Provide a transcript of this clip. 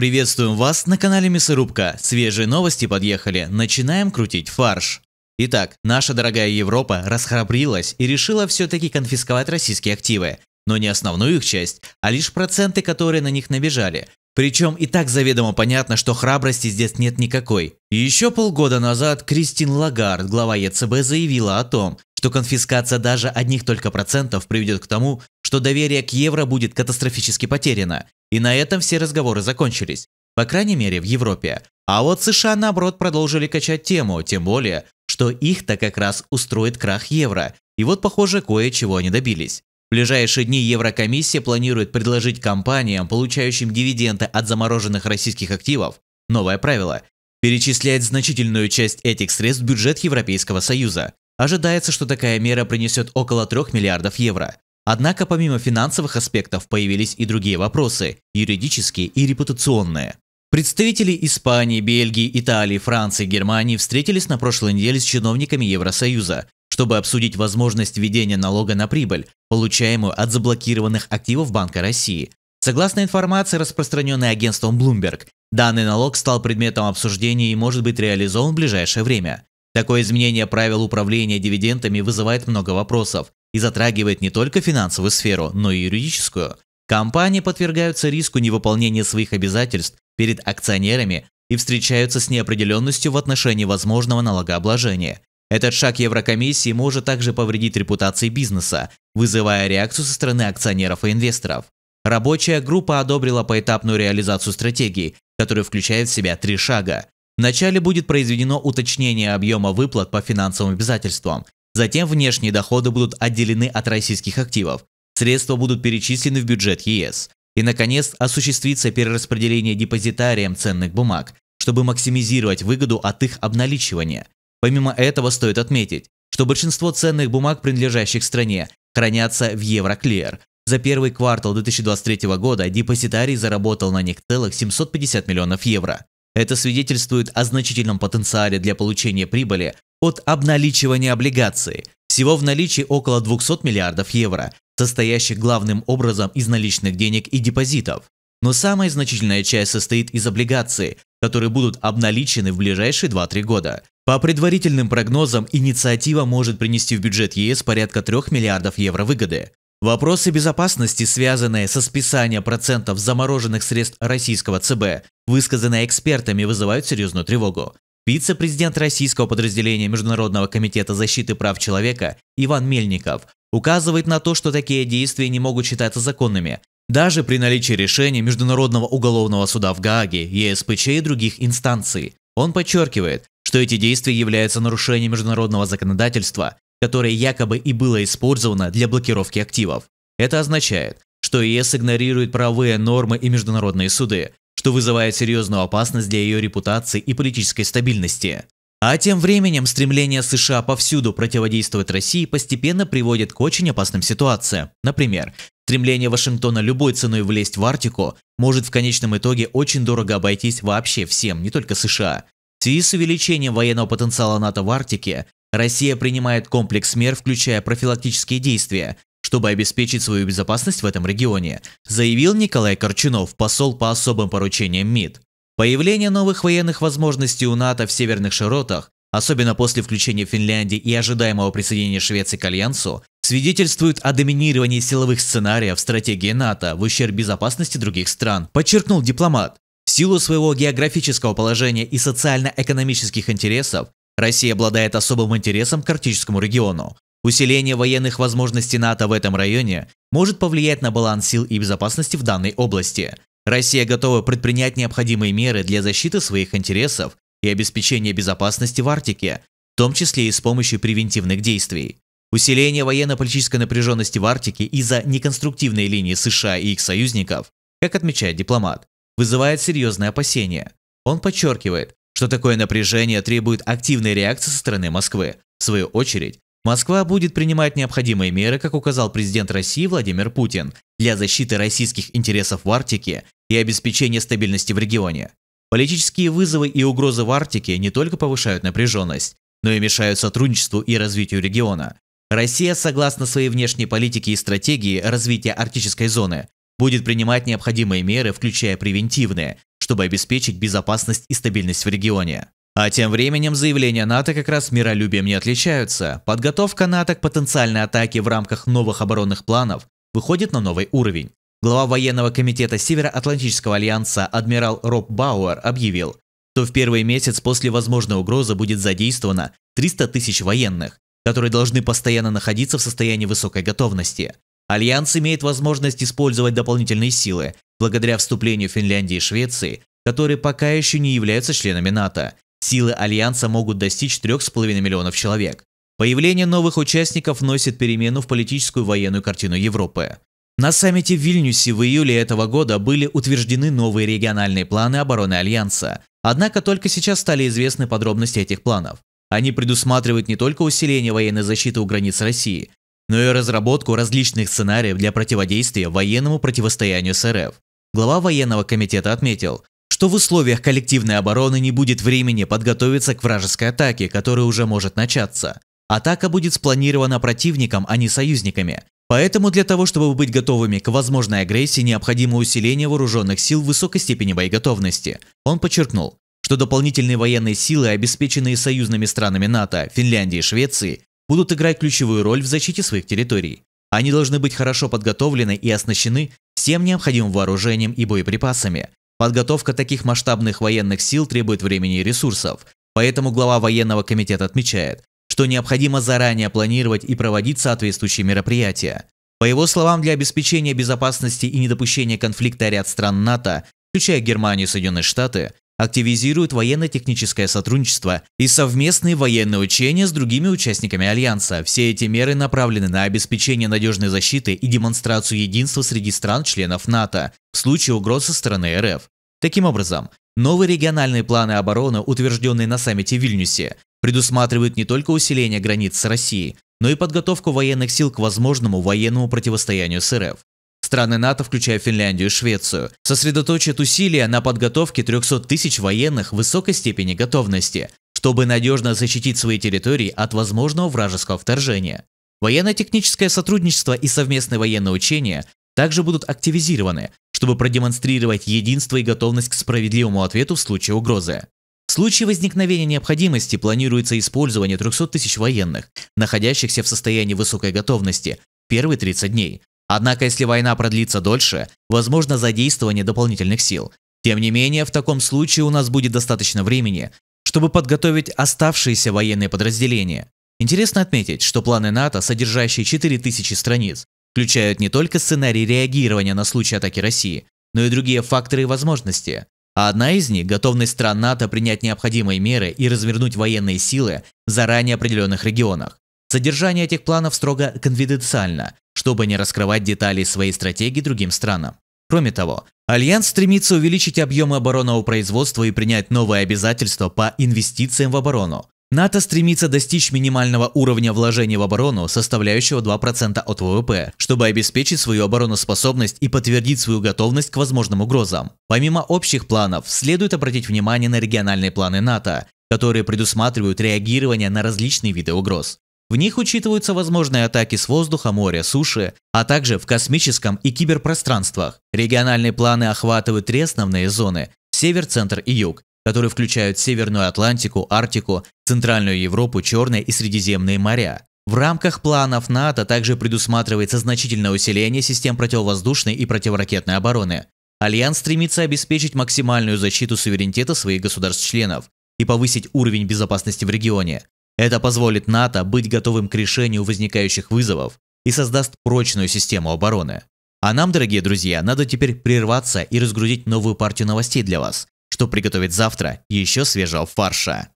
Приветствуем вас на канале Мясорубка. Свежие новости подъехали. Начинаем крутить фарш. Итак, наша дорогая Европа расхрабрилась и решила все-таки конфисковать российские активы. Но не основную их часть, а лишь проценты, которые на них набежали. Причем и так заведомо понятно, что храбрости здесь нет никакой. Еще полгода назад Кристин Лагард, глава ЕЦБ, заявила о том, что конфискация даже одних только процентов приведет к тому, что доверие к евро будет катастрофически потеряно, и на этом все разговоры закончились, по крайней мере в Европе. А вот США наоборот продолжили качать тему, тем более, что их-то как раз устроит крах евро, и вот похоже кое-чего они добились. В ближайшие дни Еврокомиссия планирует предложить компаниям, получающим дивиденды от замороженных российских активов, новое правило – перечислять значительную часть этих средств в бюджет Европейского Союза. Ожидается, что такая мера принесет около 3 миллиардов евро. Однако помимо финансовых аспектов появились и другие вопросы – юридические и репутационные. Представители Испании, Бельгии, Италии, Франции, Германии встретились на прошлой неделе с чиновниками Евросоюза, чтобы обсудить возможность введения налога на прибыль, получаемую от заблокированных активов Банка России. Согласно информации, распространенной агентством Bloomberg, данный налог стал предметом обсуждения и может быть реализован в ближайшее время. Такое изменение правил управления дивидендами вызывает много вопросов и затрагивает не только финансовую сферу, но и юридическую. Компании подвергаются риску невыполнения своих обязательств перед акционерами и встречаются с неопределенностью в отношении возможного налогообложения. Этот шаг Еврокомиссии может также повредить репутации бизнеса, вызывая реакцию со стороны акционеров и инвесторов. Рабочая группа одобрила поэтапную реализацию стратегии, которая включает в себя три шага. Вначале будет произведено уточнение объема выплат по финансовым обязательствам. Затем внешние доходы будут отделены от российских активов. Средства будут перечислены в бюджет ЕС. И, наконец, осуществится перераспределение депозитарием ценных бумаг, чтобы максимизировать выгоду от их обналичивания. Помимо этого стоит отметить, что большинство ценных бумаг, принадлежащих стране, хранятся в Евроклеер. За первый квартал 2023 года депозитарий заработал на них целых 750 миллионов евро. Это свидетельствует о значительном потенциале для получения прибыли от обналичивания облигаций. Всего в наличии около 200 миллиардов евро, состоящих главным образом из наличных денег и депозитов. Но самая значительная часть состоит из облигаций, которые будут обналичены в ближайшие 2-3 года. По предварительным прогнозам, инициатива может принести в бюджет ЕС порядка 3 миллиардов евро выгоды. Вопросы безопасности, связанные со списанием процентов замороженных средств российского ЦБ, высказанные экспертами, вызывают серьезную тревогу. Вице-президент российского подразделения Международного комитета защиты прав человека Иван Мельников указывает на то, что такие действия не могут считаться законными, даже при наличии решения Международного уголовного суда в Гааге, ЕСПЧ и других инстанций. Он подчеркивает, что эти действия являются нарушением международного законодательства которое якобы и было использовано для блокировки активов. Это означает, что ЕС игнорирует правовые нормы и международные суды, что вызывает серьезную опасность для ее репутации и политической стабильности. А тем временем стремление США повсюду противодействовать России постепенно приводит к очень опасным ситуациям. Например, стремление Вашингтона любой ценой влезть в Арктику может в конечном итоге очень дорого обойтись вообще всем, не только США. В связи с увеличением военного потенциала НАТО в Арктике, Россия принимает комплекс мер, включая профилактические действия, чтобы обеспечить свою безопасность в этом регионе, заявил Николай Корчунов, посол по особым поручениям МИД. Появление новых военных возможностей у НАТО в северных широтах, особенно после включения Финляндии и ожидаемого присоединения Швеции к Альянсу, свидетельствует о доминировании силовых сценариев в стратегии НАТО в ущерб безопасности других стран, подчеркнул дипломат. В силу своего географического положения и социально-экономических интересов Россия обладает особым интересом к арктическому региону. Усиление военных возможностей НАТО в этом районе может повлиять на баланс сил и безопасности в данной области. Россия готова предпринять необходимые меры для защиты своих интересов и обеспечения безопасности в Арктике, в том числе и с помощью превентивных действий. Усиление военно-политической напряженности в Арктике из-за неконструктивной линии США и их союзников, как отмечает дипломат, вызывает серьезные опасения. Он подчеркивает, что такое напряжение требует активной реакции со стороны Москвы. В свою очередь, Москва будет принимать необходимые меры, как указал президент России Владимир Путин, для защиты российских интересов в Арктике и обеспечения стабильности в регионе. Политические вызовы и угрозы в Арктике не только повышают напряженность, но и мешают сотрудничеству и развитию региона. Россия, согласно своей внешней политике и стратегии развития арктической зоны, будет принимать необходимые меры, включая превентивные, чтобы обеспечить безопасность и стабильность в регионе. А тем временем заявления НАТО как раз миролюбием не отличаются. Подготовка НАТО к потенциальной атаке в рамках новых оборонных планов выходит на новый уровень. Глава военного комитета Североатлантического альянса адмирал Роб Бауэр объявил, что в первый месяц после возможной угрозы будет задействовано 300 тысяч военных, которые должны постоянно находиться в состоянии высокой готовности. Альянс имеет возможность использовать дополнительные силы, Благодаря вступлению Финляндии и Швеции, которые пока еще не являются членами НАТО, силы Альянса могут достичь 3,5 миллионов человек. Появление новых участников вносит перемену в политическую военную картину Европы. На саммите в Вильнюсе в июле этого года были утверждены новые региональные планы обороны Альянса. Однако только сейчас стали известны подробности этих планов. Они предусматривают не только усиление военной защиты у границ России, но и разработку различных сценариев для противодействия военному противостоянию с РФ. Глава военного комитета отметил, что в условиях коллективной обороны не будет времени подготовиться к вражеской атаке, которая уже может начаться. Атака будет спланирована противником, а не союзниками. Поэтому для того, чтобы быть готовыми к возможной агрессии, необходимо усиление вооруженных сил высокой степени боеготовности. Он подчеркнул, что дополнительные военные силы, обеспеченные союзными странами НАТО, Финляндии и Швеции, будут играть ключевую роль в защите своих территорий. Они должны быть хорошо подготовлены и оснащены всем необходимым вооружением и боеприпасами. Подготовка таких масштабных военных сил требует времени и ресурсов, поэтому глава военного комитета отмечает, что необходимо заранее планировать и проводить соответствующие мероприятия. По его словам, для обеспечения безопасности и недопущения конфликта ряд стран НАТО, включая Германию и Соединенные Штаты, активизирует военно-техническое сотрудничество и совместные военные учения с другими участниками Альянса. Все эти меры направлены на обеспечение надежной защиты и демонстрацию единства среди стран-членов НАТО в случае угрозы со стороны РФ. Таким образом, новые региональные планы обороны, утвержденные на саммите в Вильнюсе, предусматривают не только усиление границ с Россией, но и подготовку военных сил к возможному военному противостоянию с РФ. Страны НАТО, включая Финляндию и Швецию, сосредоточат усилия на подготовке 300 тысяч военных высокой степени готовности, чтобы надежно защитить свои территории от возможного вражеского вторжения. Военно-техническое сотрудничество и совместные военные учения также будут активизированы, чтобы продемонстрировать единство и готовность к справедливому ответу в случае угрозы. В случае возникновения необходимости планируется использование 300 тысяч военных, находящихся в состоянии высокой готовности, первые 30 дней, Однако, если война продлится дольше, возможно задействование дополнительных сил. Тем не менее, в таком случае у нас будет достаточно времени, чтобы подготовить оставшиеся военные подразделения. Интересно отметить, что планы НАТО, содержащие 4000 страниц, включают не только сценарий реагирования на случай атаки России, но и другие факторы и возможности. А одна из них – готовность стран НАТО принять необходимые меры и развернуть военные силы в заранее определенных регионах. Содержание этих планов строго конфиденциально, чтобы не раскрывать детали своей стратегии другим странам. Кроме того, Альянс стремится увеличить объемы оборонного производства и принять новые обязательства по инвестициям в оборону. НАТО стремится достичь минимального уровня вложения в оборону, составляющего 2% от ВВП, чтобы обеспечить свою обороноспособность и подтвердить свою готовность к возможным угрозам. Помимо общих планов, следует обратить внимание на региональные планы НАТО, которые предусматривают реагирование на различные виды угроз. В них учитываются возможные атаки с воздуха, моря, суши, а также в космическом и киберпространствах. Региональные планы охватывают три основные зоны – север, центр и юг, которые включают Северную Атлантику, Арктику, Центральную Европу, Черное и Средиземные моря. В рамках планов НАТО также предусматривается значительное усиление систем противовоздушной и противоракетной обороны. Альянс стремится обеспечить максимальную защиту суверенитета своих государств-членов и повысить уровень безопасности в регионе. Это позволит НАТО быть готовым к решению возникающих вызовов и создаст прочную систему обороны. А нам, дорогие друзья, надо теперь прерваться и разгрузить новую партию новостей для вас, что приготовить завтра еще свежего фарша.